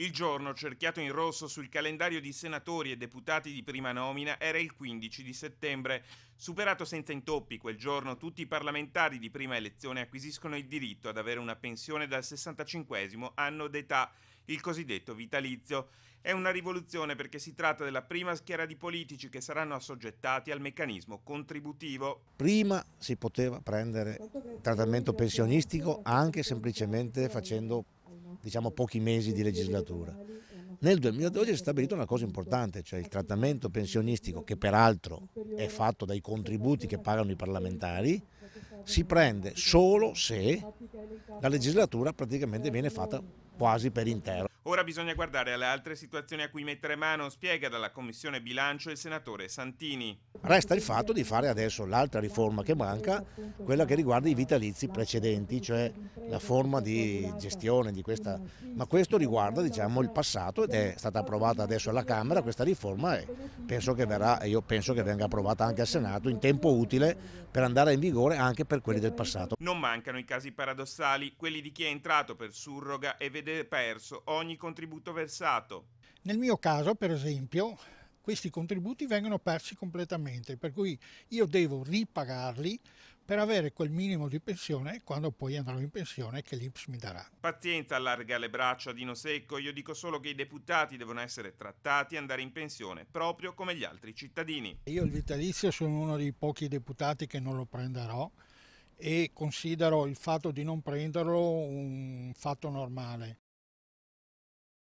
Il giorno cerchiato in rosso sul calendario di senatori e deputati di prima nomina era il 15 di settembre. Superato senza intoppi quel giorno, tutti i parlamentari di prima elezione acquisiscono il diritto ad avere una pensione dal 65 anno d'età, il cosiddetto vitalizio. È una rivoluzione perché si tratta della prima schiera di politici che saranno assoggettati al meccanismo contributivo. Prima si poteva prendere trattamento pensionistico anche semplicemente facendo diciamo, pochi mesi di legislatura. Nel 2012 è stabilita una cosa importante, cioè il trattamento pensionistico, che peraltro è fatto dai contributi che pagano i parlamentari, si prende solo se la legislatura praticamente viene fatta quasi per intero. Ora bisogna guardare alle altre situazioni a cui mettere mano, spiega dalla Commissione Bilancio il senatore Santini. Resta il fatto di fare adesso l'altra riforma che manca, quella che riguarda i vitalizi precedenti, cioè la forma di gestione di questa. Ma questo riguarda diciamo, il passato ed è stata approvata adesso alla Camera questa riforma e penso che verrà, io penso che venga approvata anche al Senato in tempo utile per andare in vigore anche per quelli del passato. Non mancano i casi paradossali, quelli di chi è entrato per surroga e vede perso ogni contributo versato. Nel mio caso, per esempio, questi contributi vengono persi completamente, per cui io devo ripagarli per avere quel minimo di pensione quando poi andrò in pensione che l'Inps mi darà. Pazienza, allarga le braccia Dino Secco, io dico solo che i deputati devono essere trattati e andare in pensione proprio come gli altri cittadini. Io il vitalizio sono uno dei pochi deputati che non lo prenderò e considero il fatto di non prenderlo un fatto normale.